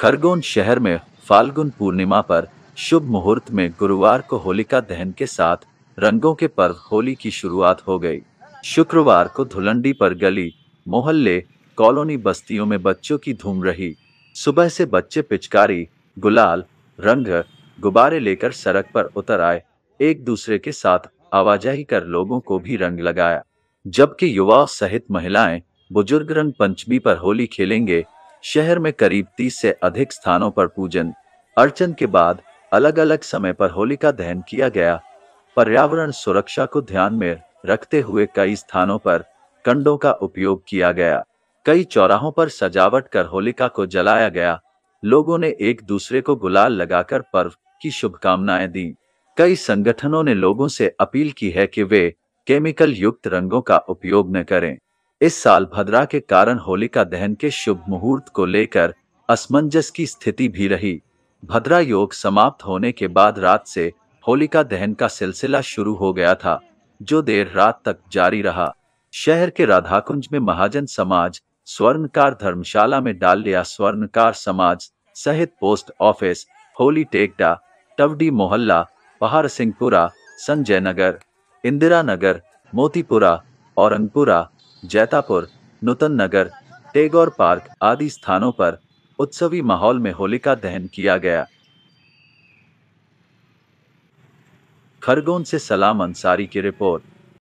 खरगोन शहर में फाल्गुन पूर्णिमा पर शुभ मुहूर्त में गुरुवार को होलिका दहन के साथ रंगों के पर्व होली की शुरुआत हो गई शुक्रवार को धुलंडी पर गली मोहल्ले कॉलोनी बस्तियों में बच्चों की धूम रही सुबह से बच्चे पिचकारी गुलाल रंग गुब्बारे लेकर सड़क पर उतर आए एक दूसरे के साथ आवाजाही कर लोगों को भी रंग लगाया जबकि युवाओं सहित महिलाएं बुजुर्ग रंग पंचमी पर होली खेलेंगे शहर में करीब तीस से अधिक स्थानों पर पूजन अर्चन के बाद अलग अलग समय पर होलिका दहन किया गया पर्यावरण सुरक्षा को ध्यान में रखते हुए कई स्थानों पर कंडों का उपयोग किया गया कई चौराहों पर सजावट कर होलिका को जलाया गया लोगों ने एक दूसरे को गुलाल लगाकर पर्व की शुभकामनाएं दी कई संगठनों ने लोगों से अपील की है कि वे केमिकल युक्त रंगों का उपयोग न करें इस साल भद्रा के कारण होलिका दहन के शुभ मुहूर्त को लेकर असमंजस की स्थिति भी रही भद्रा योग समाप्त होने के बाद रात से होलिका दहन का सिलसिला शुरू हो गया था जो देर रात तक जारी रहा शहर के राधाकुंज में महाजन समाज स्वर्णकार धर्मशाला में डाल लिया स्वर्णकार समाज सहित पोस्ट ऑफिस होली टेकडा टवडी मोहल्ला पहाड़ सिंहपुरा संजय नगर इंदिरा नगर मोतीपुरा औरंगपुरा जैतापुर नूतन नगर टेगोर पार्क आदि स्थानों पर उत्सवी माहौल में होलिका दहन किया गया खरगोन से सलाम अंसारी की रिपोर्ट